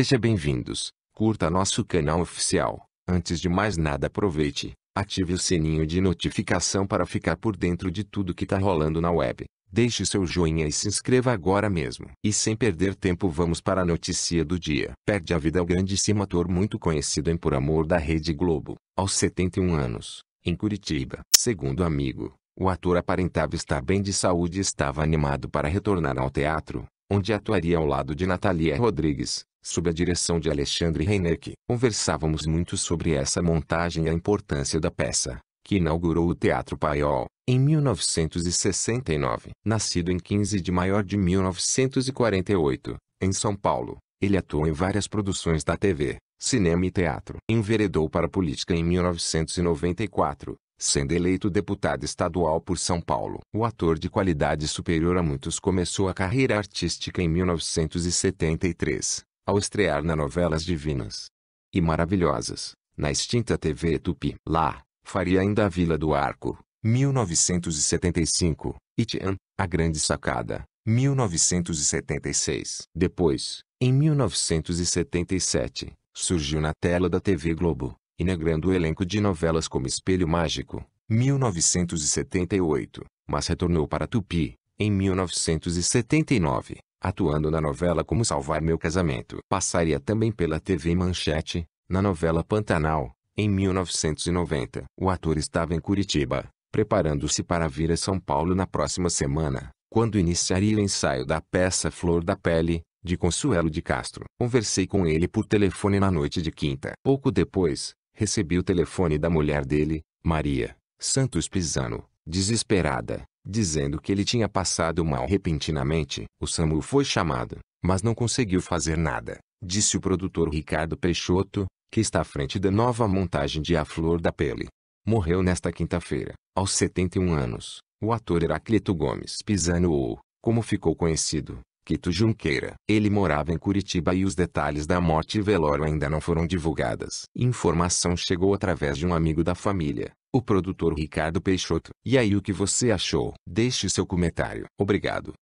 Seja bem-vindos, curta nosso canal oficial. Antes de mais nada aproveite, ative o sininho de notificação para ficar por dentro de tudo que tá rolando na web. Deixe seu joinha e se inscreva agora mesmo. E sem perder tempo vamos para a notícia do dia. Perde a vida o grandíssimo ator muito conhecido em Por Amor da Rede Globo, aos 71 anos, em Curitiba. Segundo amigo, o ator aparentava estar bem de saúde e estava animado para retornar ao teatro, onde atuaria ao lado de Natalia Rodrigues, sob a direção de Alexandre Reineck. Conversávamos muito sobre essa montagem e a importância da peça, que inaugurou o Teatro Paiol, em 1969. Nascido em 15 de maio de 1948, em São Paulo, ele atuou em várias produções da TV, cinema e teatro. Enveredou para a política em 1994, sendo eleito deputado estadual por São Paulo. O ator de qualidade superior a muitos começou a carreira artística em 1973, ao estrear na Novelas Divinas e Maravilhosas, na extinta TV Tupi. Lá, faria ainda a Vila do Arco, 1975, e Tian, A Grande Sacada, 1976. Depois, em 1977, surgiu na tela da TV Globo, inaugurando o elenco de novelas como Espelho Mágico, 1978, mas retornou para Tupi, em 1979 atuando na novela Como Salvar Meu Casamento. Passaria também pela TV Manchete, na novela Pantanal, em 1990. O ator estava em Curitiba, preparando-se para vir a São Paulo na próxima semana, quando iniciaria o ensaio da peça Flor da Pele, de Consuelo de Castro. Conversei com ele por telefone na noite de quinta. Pouco depois, recebi o telefone da mulher dele, Maria Santos Pisano, desesperada, dizendo que ele tinha passado mal repentinamente. O SAMU foi chamado, mas não conseguiu fazer nada, disse o produtor Ricardo Peixoto, que está à frente da nova montagem de A Flor da Pele. Morreu nesta quinta-feira, aos 71 anos, o ator Heraclito Gomes Pisano ou, como ficou conhecido, Quito Junqueira. Ele morava em Curitiba e os detalhes da morte e velório ainda não foram divulgadas. Informação chegou através de um amigo da família o produtor Ricardo Peixoto. E aí o que você achou? Deixe seu comentário. Obrigado.